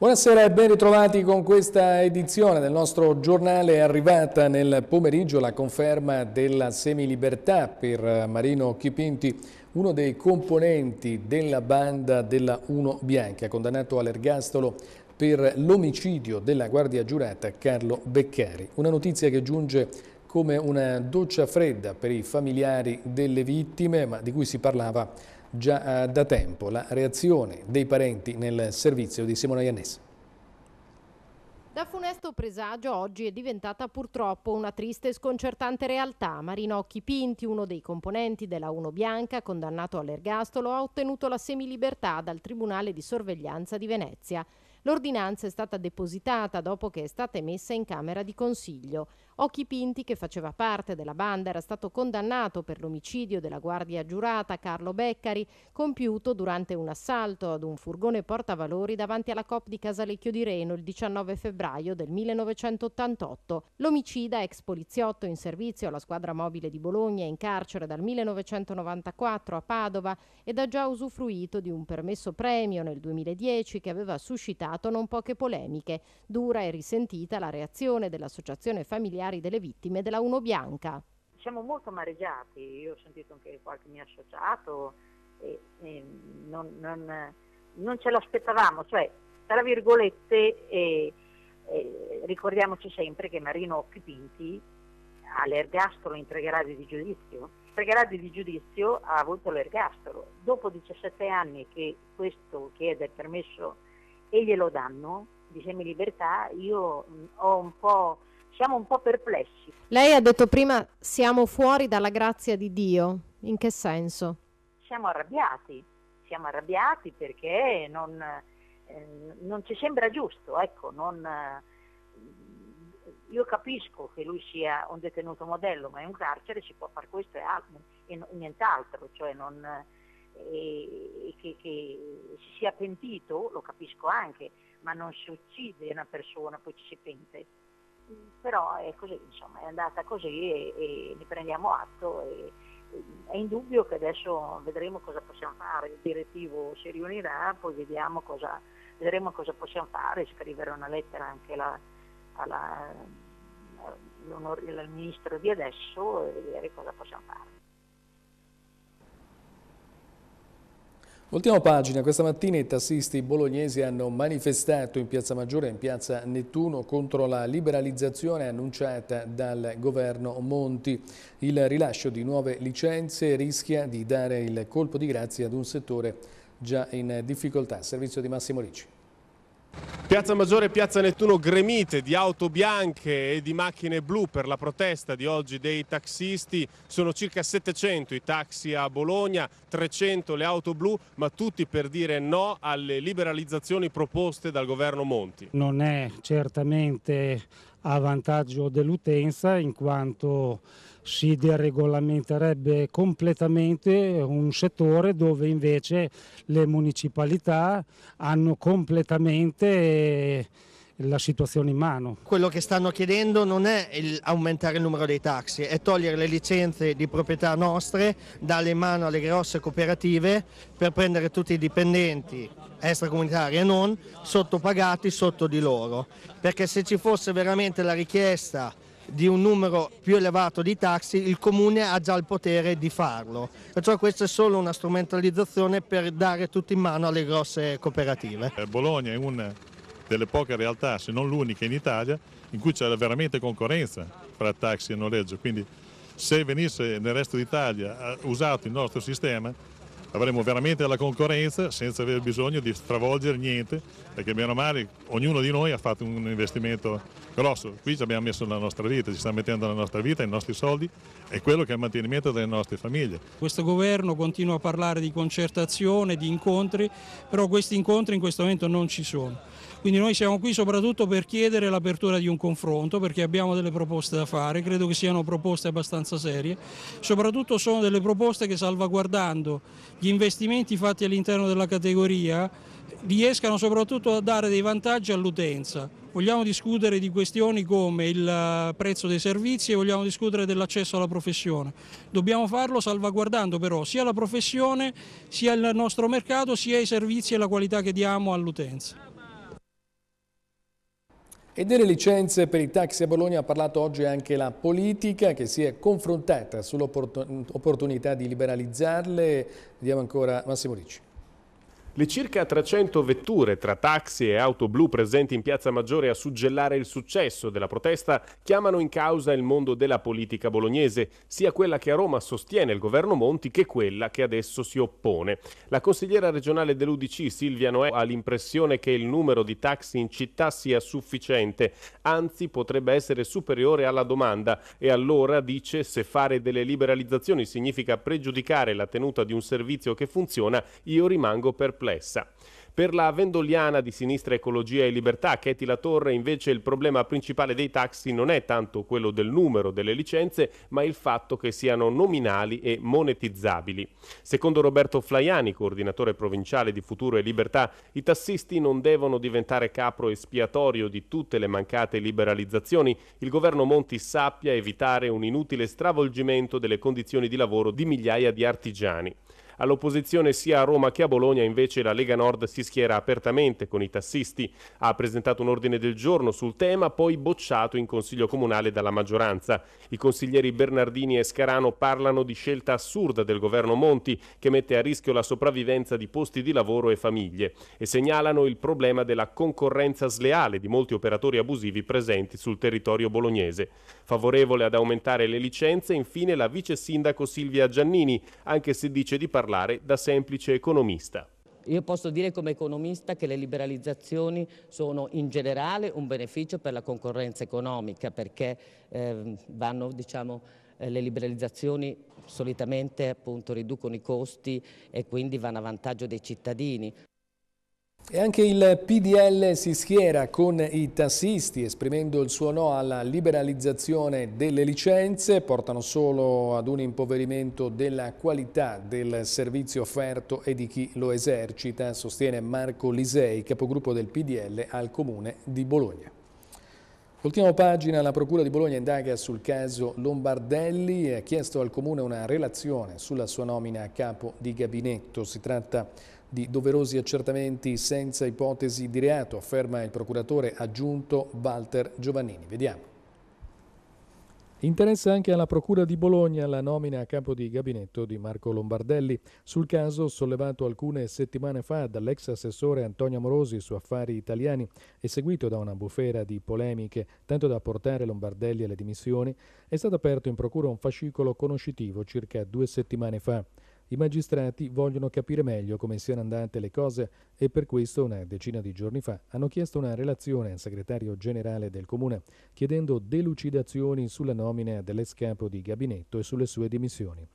Buonasera e ben ritrovati con questa edizione del nostro giornale. È arrivata nel pomeriggio la conferma della semilibertà per Marino Chipinti, uno dei componenti della banda della Uno Bianca, condannato all'ergastolo per l'omicidio della guardia giurata Carlo Beccari. Una notizia che giunge come una doccia fredda per i familiari delle vittime, ma di cui si parlava già eh, da tempo la reazione dei parenti nel servizio di Simona Iannese. Da funesto presagio oggi è diventata purtroppo una triste e sconcertante realtà. Marinocchi Pinti, uno dei componenti della Uno Bianca, condannato all'ergastolo, ha ottenuto la semilibertà dal Tribunale di Sorveglianza di Venezia. L'ordinanza è stata depositata dopo che è stata emessa in Camera di Consiglio. Occhi Pinti, che faceva parte della banda, era stato condannato per l'omicidio della guardia giurata Carlo Beccari, compiuto durante un assalto ad un furgone portavalori davanti alla COP di Casalecchio di Reno il 19 febbraio del 1988. L'omicida, ex poliziotto in servizio alla squadra mobile di Bologna, in carcere dal 1994 a Padova ed ha già usufruito di un permesso premio nel 2010 che aveva suscitato non poche polemiche. Dura e risentita la reazione dell'associazione familiare familiari delle vittime della Uno Bianca. Siamo molto amareggiati, io ho sentito anche qualche mio associato e, e non, non, non, ce l'aspettavamo, cioè tra virgolette e, ricordiamoci sempre che Marino Occhipinti ha l'ergastolo in tre gradi di giudizio, tre gradi di giudizio ha avuto l'ergastolo, dopo 17 anni che questo chiede il permesso e glielo danno di semilibertà, io mm, ho un po' siamo un po' perplessi. Lei ha detto prima siamo fuori dalla grazia di Dio, in che senso? Siamo arrabbiati, siamo arrabbiati perché non, eh, non ci sembra giusto, ecco, non, eh, io capisco che lui sia un detenuto modello, ma in un carcere si può fare questo e, altro, e nient'altro, cioè non, e, eh, e che, che, si sia pentito, lo capisco anche, ma non si uccide una persona, poi ci si pente però è così, insomma, è andata così e, e ne prendiamo atto. E, è indubbio che adesso vedremo cosa possiamo fare, il direttivo si riunirà, poi vediamo cosa, vedremo cosa possiamo fare, scrivere una lettera anche alla, alla, al ministro di adesso e vedere cosa possiamo fare. Voltiamo pagina, questa mattina i tassisti bolognesi hanno manifestato in Piazza Maggiore e in Piazza Nettuno contro la liberalizzazione annunciata dal governo Monti. Il rilascio di nuove licenze rischia di dare il colpo di grazia ad un settore già in difficoltà. Servizio di Massimo Ricci. Piazza Maggiore e Piazza Nettuno gremite di auto bianche e di macchine blu per la protesta di oggi dei taxisti. Sono circa 700 i taxi a Bologna, 300 le auto blu, ma tutti per dire no alle liberalizzazioni proposte dal governo Monti. Non è certamente a vantaggio dell'utenza in quanto si deregolamenterebbe completamente un settore dove invece le municipalità hanno completamente la situazione in mano. Quello che stanno chiedendo non è il aumentare il numero dei taxi, è togliere le licenze di proprietà nostre, darle in mano alle grosse cooperative per prendere tutti i dipendenti extracomunitari e non sottopagati sotto di loro. Perché se ci fosse veramente la richiesta di un numero più elevato di taxi, il comune ha già il potere di farlo. Perciò questa è solo una strumentalizzazione per dare tutto in mano alle grosse cooperative. Eh, Bologna è un delle poche realtà, se non l'unica in Italia, in cui c'è veramente concorrenza fra taxi e noleggio. Quindi se venisse nel resto d'Italia eh, usato il nostro sistema avremmo veramente la concorrenza senza aver bisogno di stravolgere niente, perché meno male ognuno di noi ha fatto un investimento grosso, qui ci abbiamo messo la nostra vita, ci stiamo mettendo la nostra vita, i nostri soldi è quello che è il mantenimento delle nostre famiglie. Questo governo continua a parlare di concertazione, di incontri, però questi incontri in questo momento non ci sono. Quindi noi siamo qui soprattutto per chiedere l'apertura di un confronto perché abbiamo delle proposte da fare, credo che siano proposte abbastanza serie, soprattutto sono delle proposte che salvaguardando gli investimenti fatti all'interno della categoria riescano soprattutto a dare dei vantaggi all'utenza. Vogliamo discutere di questioni come il eh, prezzo dei servizi e vogliamo discutere dell'accesso alla professione. Dobbiamo farlo salvaguardando però sia la professione, sia il nostro mercato, sia i servizi e la qualità che diamo all'utenza. E delle licenze per i taxi a Bologna ha parlato oggi anche la politica che si è confrontata sull'opportunità di liberalizzarle. Vediamo ancora Massimo Ricci. Le circa 300 vetture tra taxi e auto blu presenti in Piazza Maggiore a suggellare il successo della protesta chiamano in causa il mondo della politica bolognese, sia quella che a Roma sostiene il governo Monti che quella che adesso si oppone. La consigliera regionale dell'Udc Silvia Noè ha l'impressione che il numero di taxi in città sia sufficiente, anzi potrebbe essere superiore alla domanda e allora dice se fare delle liberalizzazioni significa pregiudicare la tenuta di un servizio che funziona, io rimango perplesso complessa. Per la vendoliana di Sinistra Ecologia e Libertà, Cheti La Torre, invece il problema principale dei taxi non è tanto quello del numero delle licenze, ma il fatto che siano nominali e monetizzabili. Secondo Roberto Flaiani, coordinatore provinciale di Futuro e Libertà, i tassisti non devono diventare capro espiatorio di tutte le mancate liberalizzazioni. Il governo Monti sappia evitare un inutile stravolgimento delle condizioni di lavoro di migliaia di artigiani. All'opposizione sia a Roma che a Bologna invece la Lega Nord si schiera apertamente con i tassisti, ha presentato un ordine del giorno sul tema poi bocciato in Consiglio Comunale dalla maggioranza. I consiglieri Bernardini e Scarano parlano di scelta assurda del governo Monti che mette a rischio la sopravvivenza di posti di lavoro e famiglie e segnalano il problema della concorrenza sleale di molti operatori abusivi presenti sul territorio bolognese. Favorevole ad aumentare le licenze infine la vice sindaco Silvia Giannini, anche se dice di parlare parlare da semplice economista. Io posso dire come economista che le liberalizzazioni sono in generale un beneficio per la concorrenza economica perché eh, vanno, diciamo, eh, le liberalizzazioni solitamente appunto, riducono i costi e quindi vanno a vantaggio dei cittadini. E anche il PDL si schiera con i tassisti esprimendo il suo no alla liberalizzazione delle licenze, portano solo ad un impoverimento della qualità del servizio offerto e di chi lo esercita, sostiene Marco Lisei, capogruppo del PDL al Comune di Bologna. Ultima pagina, la Procura di Bologna indaga sul caso Lombardelli e ha chiesto al Comune una relazione sulla sua nomina a capo di gabinetto. Si tratta di di doverosi accertamenti senza ipotesi di reato, afferma il procuratore aggiunto Walter Giovannini. Vediamo. Interessa anche alla Procura di Bologna la nomina a capo di gabinetto di Marco Lombardelli. Sul caso, sollevato alcune settimane fa dall'ex assessore Antonio Morosi su affari italiani e seguito da una bufera di polemiche, tanto da portare Lombardelli alle dimissioni, è stato aperto in Procura un fascicolo conoscitivo circa due settimane fa. I magistrati vogliono capire meglio come siano andate le cose e per questo una decina di giorni fa hanno chiesto una relazione al segretario generale del comune chiedendo delucidazioni sulla nomina dell'ex capo di gabinetto e sulle sue dimissioni.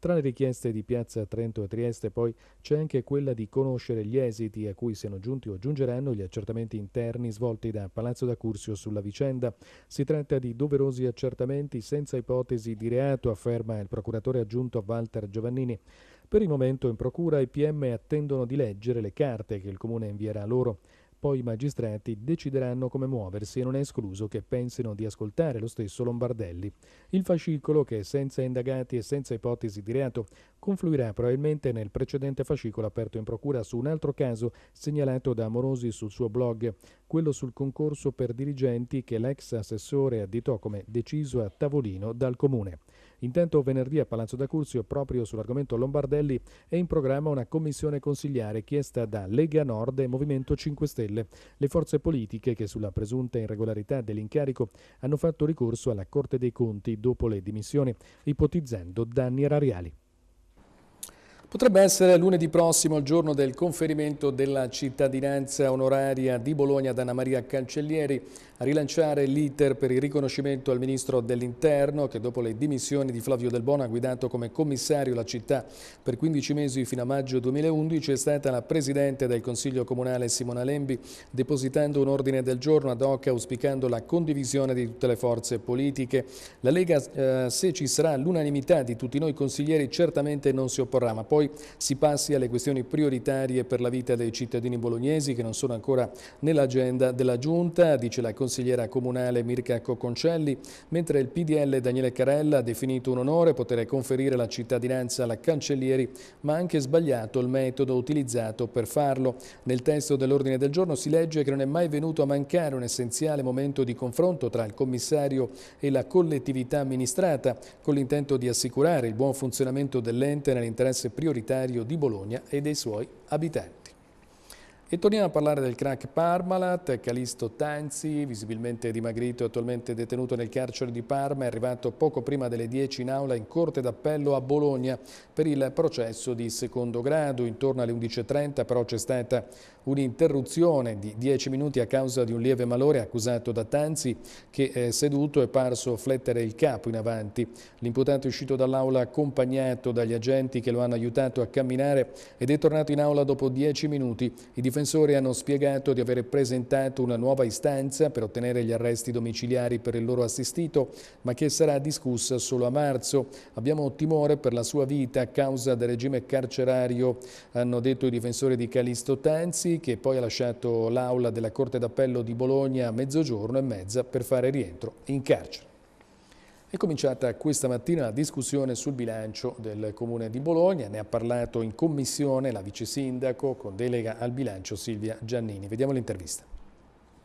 Tra le richieste di Piazza Trento e Trieste poi c'è anche quella di conoscere gli esiti a cui siano giunti o giungeranno gli accertamenti interni svolti da Palazzo da Cursio sulla vicenda. Si tratta di doverosi accertamenti senza ipotesi di reato, afferma il procuratore aggiunto Walter Giovannini. Per il momento in procura i PM attendono di leggere le carte che il comune invierà loro. Poi i magistrati decideranno come muoversi e non è escluso che pensino di ascoltare lo stesso Lombardelli. Il fascicolo, che senza indagati e senza ipotesi di reato, confluirà probabilmente nel precedente fascicolo aperto in procura su un altro caso segnalato da Amorosi sul suo blog, quello sul concorso per dirigenti che l'ex assessore additò come deciso a tavolino dal comune. Intanto venerdì a Palazzo da Curzio, proprio sull'argomento Lombardelli, è in programma una commissione consigliare chiesta da Lega Nord e Movimento 5 Stelle. Le forze politiche che sulla presunta irregolarità dell'incarico hanno fatto ricorso alla Corte dei Conti dopo le dimissioni, ipotizzando danni erariali. Potrebbe essere lunedì prossimo il giorno del conferimento della cittadinanza onoraria di Bologna ad Anna Maria Cancellieri a rilanciare l'iter per il riconoscimento al Ministro dell'Interno che dopo le dimissioni di Flavio Del Bono ha guidato come commissario la città per 15 mesi fino a maggio 2011 è stata la Presidente del Consiglio Comunale Simona Lembi depositando un ordine del giorno ad hoc auspicando la condivisione di tutte le forze politiche. La Lega eh, se ci sarà l'unanimità di tutti noi consiglieri certamente non si opporrà ma poi si passi alle questioni prioritarie per la vita dei cittadini bolognesi che non sono ancora nell'agenda della Giunta, dice la Consigliera consigliera comunale Mirka Cocconcelli, mentre il PDL Daniele Carella ha definito un onore poter conferire la cittadinanza alla cancellieri, ma ha anche sbagliato il metodo utilizzato per farlo. Nel testo dell'ordine del giorno si legge che non è mai venuto a mancare un essenziale momento di confronto tra il commissario e la collettività amministrata, con l'intento di assicurare il buon funzionamento dell'ente nell'interesse prioritario di Bologna e dei suoi abitanti. E torniamo a parlare del crack Parmalat, Calisto Tanzi, visibilmente dimagrito e attualmente detenuto nel carcere di Parma, è arrivato poco prima delle 10 in aula in Corte d'Appello a Bologna per il processo di secondo grado. Intorno alle 11.30 però c'è stata un'interruzione di 10 minuti a causa di un lieve malore accusato da Tanzi che è eh, seduto è parso flettere il capo in avanti. L'imputato è uscito dall'aula accompagnato dagli agenti che lo hanno aiutato a camminare ed è tornato in aula dopo 10 minuti. I difensori difensori hanno spiegato di aver presentato una nuova istanza per ottenere gli arresti domiciliari per il loro assistito, ma che sarà discussa solo a marzo. Abbiamo timore per la sua vita a causa del regime carcerario, hanno detto i difensori di Calisto Tanzi, che poi ha lasciato l'aula della Corte d'Appello di Bologna a mezzogiorno e mezza per fare rientro in carcere. È cominciata questa mattina la discussione sul bilancio del Comune di Bologna, ne ha parlato in commissione la vice sindaco con delega al bilancio Silvia Giannini. Vediamo l'intervista.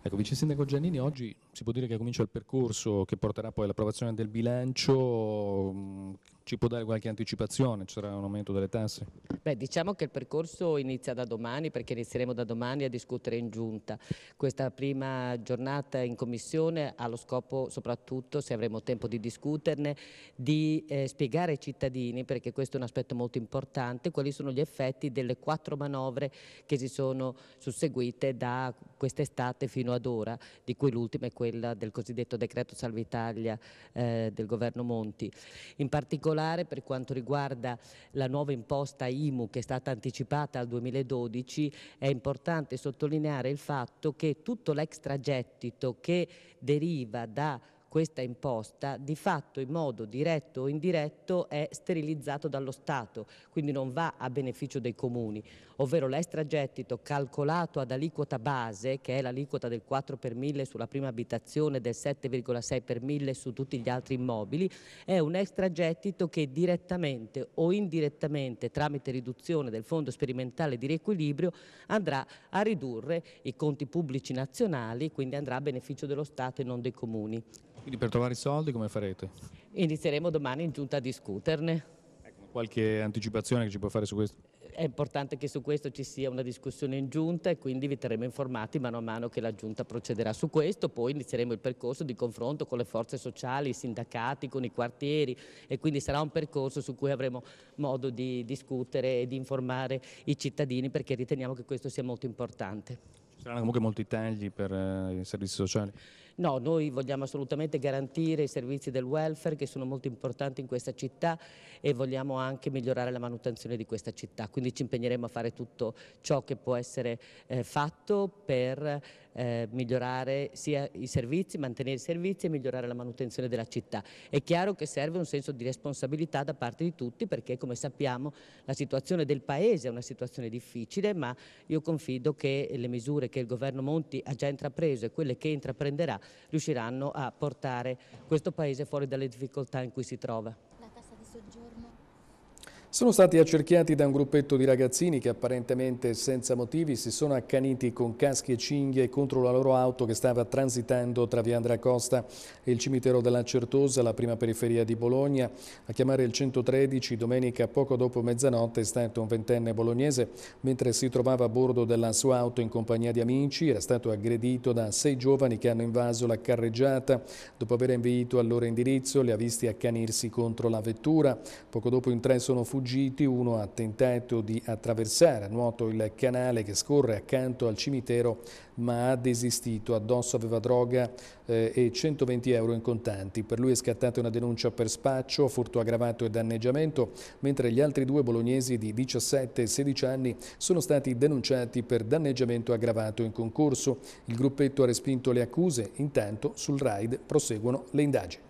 Ecco, Vice Sindaco Giannini, oggi si può dire che comincia il percorso che porterà poi all'approvazione del bilancio ci può dare qualche anticipazione? Ci sarà un aumento delle tasse? Beh, diciamo che il percorso inizia da domani perché inizieremo da domani a discutere in giunta. Questa prima giornata in commissione ha lo scopo soprattutto, se avremo tempo di discuterne, di eh, spiegare ai cittadini, perché questo è un aspetto molto importante, quali sono gli effetti delle quattro manovre che si sono susseguite da quest'estate fino ad ora, di cui l'ultima è quella del cosiddetto decreto Salvitalia eh, del governo Monti. In particolare particolare per quanto riguarda la nuova imposta IMU che è stata anticipata al 2012 è importante sottolineare il fatto che tutto l'extragettito che deriva da questa imposta di fatto in modo diretto o indiretto è sterilizzato dallo Stato, quindi non va a beneficio dei comuni, ovvero l'extragettito calcolato ad aliquota base, che è l'aliquota del 4 per 1000 sulla prima abitazione, del 7,6 per 1000 su tutti gli altri immobili, è un extragettito che direttamente o indirettamente tramite riduzione del fondo sperimentale di riequilibrio andrà a ridurre i conti pubblici nazionali, quindi andrà a beneficio dello Stato e non dei comuni. Quindi per trovare i soldi come farete? Inizieremo domani in giunta a discuterne. Ecco, qualche anticipazione che ci può fare su questo? È importante che su questo ci sia una discussione in giunta e quindi vi terremo informati mano a mano che la giunta procederà su questo, poi inizieremo il percorso di confronto con le forze sociali, i sindacati, con i quartieri e quindi sarà un percorso su cui avremo modo di discutere e di informare i cittadini perché riteniamo che questo sia molto importante. Ci saranno comunque molti tagli per eh, i servizi sociali? No, noi vogliamo assolutamente garantire i servizi del welfare che sono molto importanti in questa città e vogliamo anche migliorare la manutenzione di questa città, quindi ci impegneremo a fare tutto ciò che può essere eh, fatto per eh, migliorare sia i servizi, mantenere i servizi e migliorare la manutenzione della città. È chiaro che serve un senso di responsabilità da parte di tutti perché come sappiamo la situazione del Paese è una situazione difficile ma io confido che le misure che il governo Monti ha già intrapreso e quelle che intraprenderà riusciranno a portare questo Paese fuori dalle difficoltà in cui si trova. Sono stati accerchiati da un gruppetto di ragazzini che apparentemente senza motivi si sono accaniti con caschi e cinghie contro la loro auto che stava transitando tra via Andrea Costa e il cimitero della Certosa, la prima periferia di Bologna. A chiamare il 113 domenica poco dopo mezzanotte è stato un ventenne bolognese mentre si trovava a bordo della sua auto in compagnia di amici. Era stato aggredito da sei giovani che hanno invaso la carreggiata. Dopo aver inviato al loro indirizzo li ha visti accanirsi contro la vettura. Poco dopo in tre sono fuggiti fuggiti, uno ha tentato di attraversare a nuoto il canale che scorre accanto al cimitero ma ha desistito, addosso aveva droga eh, e 120 euro in contanti. Per lui è scattata una denuncia per spaccio, furto aggravato e danneggiamento, mentre gli altri due bolognesi di 17 e 16 anni sono stati denunciati per danneggiamento aggravato in concorso. Il gruppetto ha respinto le accuse, intanto sul RAID proseguono le indagini.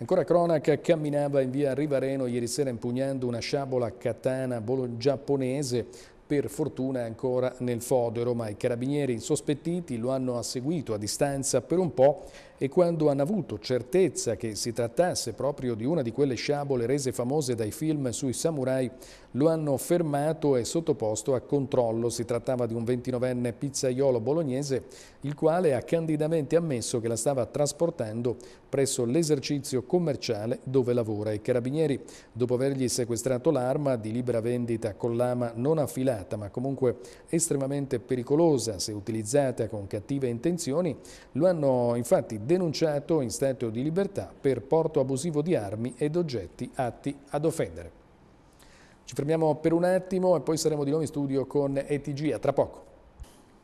Ancora cronaca, camminava in via Rivareno ieri sera impugnando una sciabola katana giapponese per fortuna è ancora nel fodero, ma i carabinieri insospettiti lo hanno seguito a distanza per un po' e quando hanno avuto certezza che si trattasse proprio di una di quelle sciabole rese famose dai film sui samurai, lo hanno fermato e sottoposto a controllo. Si trattava di un 29enne pizzaiolo bolognese, il quale ha candidamente ammesso che la stava trasportando presso l'esercizio commerciale dove lavora. I carabinieri, dopo avergli sequestrato l'arma di libera vendita con lama non affilata, ma comunque estremamente pericolosa se utilizzata con cattive intenzioni, lo hanno infatti denunciato in stato di libertà per porto abusivo di armi ed oggetti atti ad offendere. Ci fermiamo per un attimo e poi saremo di nuovo in studio con ETG a tra poco.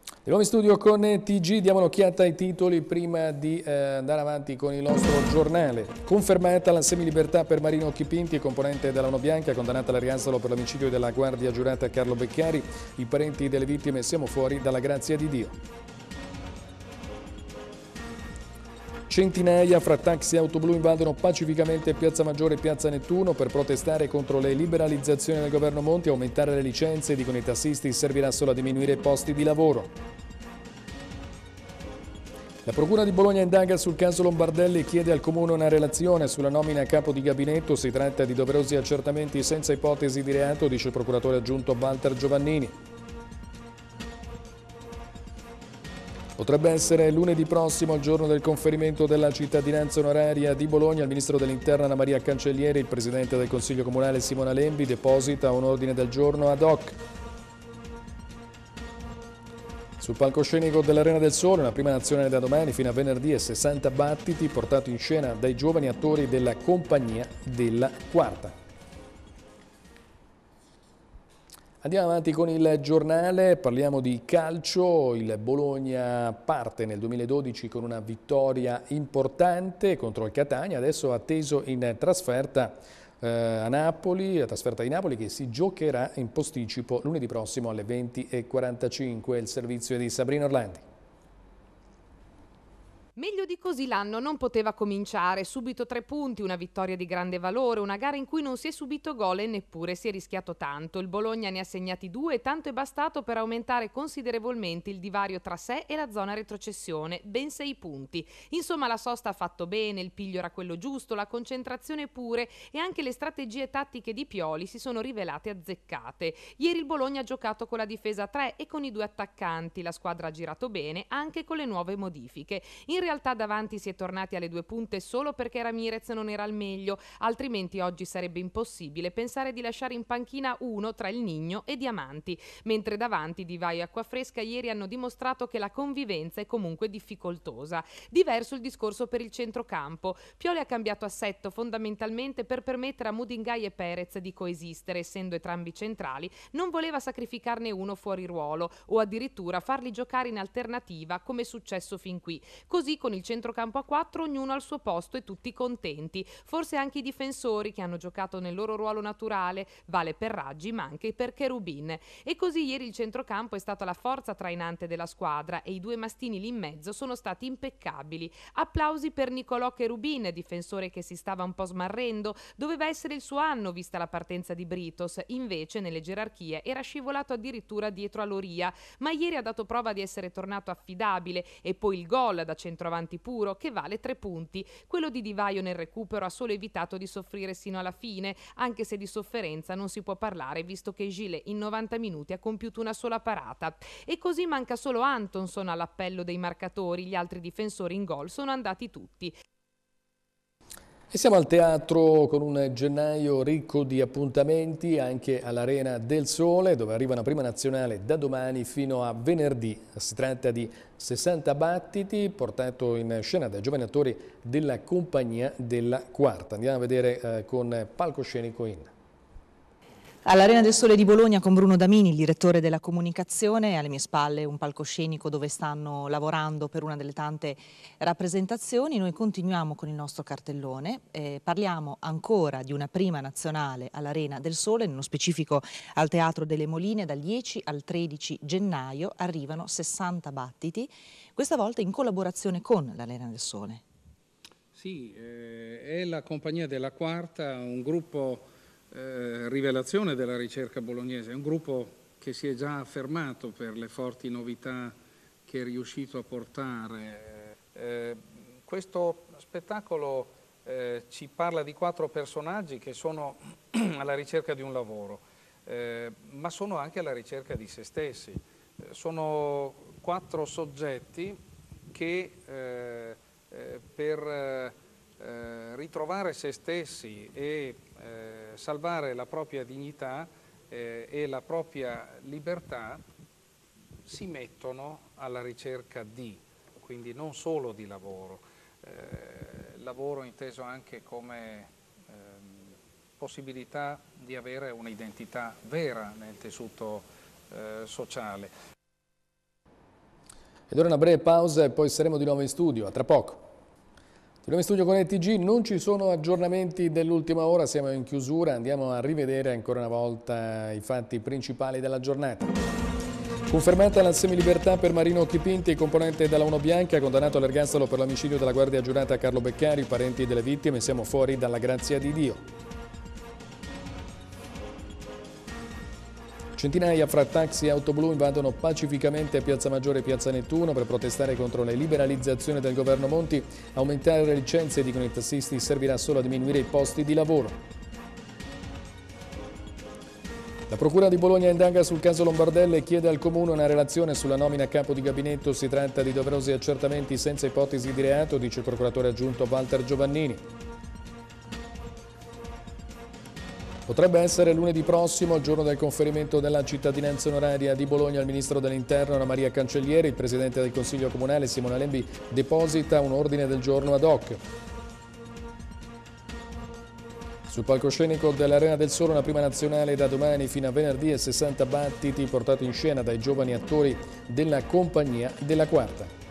Di nuovo in studio con ETG, diamo un'occhiata ai titoli prima di eh, andare avanti con il nostro giornale. Confermata la semilibertà per Marino Chipinti, componente della Uno Bianca, condannata all'ergastolo per l'omicidio della guardia giurata Carlo Beccari. I parenti delle vittime siamo fuori dalla grazia di Dio. Centinaia fra taxi e auto blu invadono pacificamente Piazza Maggiore e Piazza Nettuno per protestare contro le liberalizzazioni del governo Monti e aumentare le licenze, dicono i tassisti, servirà solo a diminuire i posti di lavoro. La Procura di Bologna indaga sul caso Lombardelli e chiede al Comune una relazione sulla nomina a capo di gabinetto. Si tratta di doverosi accertamenti senza ipotesi di reato, dice il procuratore aggiunto Walter Giovannini. Potrebbe essere lunedì prossimo, il giorno del conferimento della cittadinanza onoraria di Bologna, il ministro dell'Interno Anna Maria Cancellieri il presidente del Consiglio Comunale Simona Lembi deposita un ordine del giorno ad hoc. Sul palcoscenico dell'Arena del Sole, una prima nazionale da domani fino a venerdì e 60 battiti portati in scena dai giovani attori della compagnia della quarta. Andiamo avanti con il giornale, parliamo di calcio, il Bologna parte nel 2012 con una vittoria importante contro il Catania, adesso atteso in trasferta eh, a Napoli, la trasferta di Napoli che si giocherà in posticipo lunedì prossimo alle 20.45, il servizio di Sabrina Orlandi. Meglio di così l'anno non poteva cominciare, subito tre punti, una vittoria di grande valore, una gara in cui non si è subito gol e neppure si è rischiato tanto. Il Bologna ne ha segnati due tanto è bastato per aumentare considerevolmente il divario tra sé e la zona retrocessione, ben sei punti. Insomma la sosta ha fatto bene, il piglio era quello giusto, la concentrazione pure e anche le strategie tattiche di Pioli si sono rivelate azzeccate. Ieri il Bologna ha giocato con la difesa 3 e con i due attaccanti, la squadra ha girato bene anche con le nuove modifiche. In realtà davanti si è tornati alle due punte solo perché Ramirez non era al meglio, altrimenti oggi sarebbe impossibile pensare di lasciare in panchina uno tra il Nigno e Diamanti, mentre davanti Di e Acquafresca ieri hanno dimostrato che la convivenza è comunque difficoltosa. Diverso il discorso per il centrocampo. Pioli ha cambiato assetto fondamentalmente per permettere a Mudingai e Perez di coesistere, essendo entrambi centrali, non voleva sacrificarne uno fuori ruolo o addirittura farli giocare in alternativa come è successo fin qui. Così con il centrocampo a 4 ognuno al suo posto e tutti contenti. Forse anche i difensori che hanno giocato nel loro ruolo naturale, vale per Raggi ma anche per Cherubin. E così ieri il centrocampo è stata la forza trainante della squadra e i due mastini lì in mezzo sono stati impeccabili. Applausi per Nicolò Cherubin, difensore che si stava un po' smarrendo, doveva essere il suo anno vista la partenza di Britos, invece nelle gerarchie era scivolato addirittura dietro a Loria, ma ieri ha dato prova di essere tornato affidabile e poi il gol da centrocampo centravanti puro, che vale tre punti. Quello di Divaio nel recupero ha solo evitato di soffrire sino alla fine, anche se di sofferenza non si può parlare, visto che Gillet in 90 minuti ha compiuto una sola parata. E così manca solo Antonson all'appello dei marcatori, gli altri difensori in gol sono andati tutti. E siamo al teatro con un gennaio ricco di appuntamenti anche all'Arena del Sole dove arriva una prima nazionale da domani fino a venerdì. Si tratta di 60 battiti portato in scena dai giovani attori della compagnia della quarta. Andiamo a vedere eh, con palcoscenico in. All'Arena del Sole di Bologna con Bruno Damini, il direttore della comunicazione, alle mie spalle un palcoscenico dove stanno lavorando per una delle tante rappresentazioni. Noi continuiamo con il nostro cartellone, eh, parliamo ancora di una prima nazionale all'Arena del Sole, nello specifico al Teatro delle Moline, dal 10 al 13 gennaio arrivano 60 battiti, questa volta in collaborazione con l'Arena del Sole. Sì, eh, è la compagnia della quarta, un gruppo eh, rivelazione della ricerca bolognese, è un gruppo che si è già affermato per le forti novità che è riuscito a portare. Eh, questo spettacolo eh, ci parla di quattro personaggi che sono alla ricerca di un lavoro, eh, ma sono anche alla ricerca di se stessi. Eh, sono quattro soggetti che eh, per eh, ritrovare se stessi e eh, salvare la propria dignità eh, e la propria libertà si mettono alla ricerca di, quindi non solo di lavoro, eh, lavoro inteso anche come ehm, possibilità di avere un'identità vera nel tessuto eh, sociale. Ed ora una breve pausa e poi saremo di nuovo in studio, a tra poco. Torniamo in studio con ETG, non ci sono aggiornamenti dell'ultima ora, siamo in chiusura, andiamo a rivedere ancora una volta i fatti principali della giornata. Confermata la semilibertà per Marino Chipinti, componente della Uno Bianca, condannato all'ergastolo per l'omicidio della guardia giurata Carlo Beccari, parenti delle vittime, siamo fuori dalla grazia di Dio. Centinaia fra taxi e auto blu invadono pacificamente Piazza Maggiore e Piazza Nettuno per protestare contro le liberalizzazioni del governo Monti. Aumentare le licenze, dicono i tassisti, servirà solo a diminuire i posti di lavoro. La Procura di Bologna indaga sul caso Lombardelle e chiede al Comune una relazione sulla nomina a capo di gabinetto. Si tratta di doverosi accertamenti senza ipotesi di reato, dice il procuratore aggiunto Walter Giovannini. Potrebbe essere lunedì prossimo, il giorno del conferimento della cittadinanza onoraria di Bologna al Ministro dell'Interno Anna Maria Cancellieri. Il Presidente del Consiglio Comunale Simone Lembi deposita un ordine del giorno ad hoc. Sul palcoscenico dell'Arena del Sole, una prima nazionale da domani fino a venerdì e 60 battiti portati in scena dai giovani attori della compagnia della quarta.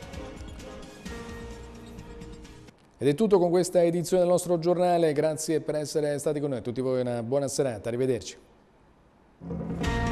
Ed è tutto con questa edizione del nostro giornale, grazie per essere stati con noi, a tutti voi una buona serata, arrivederci.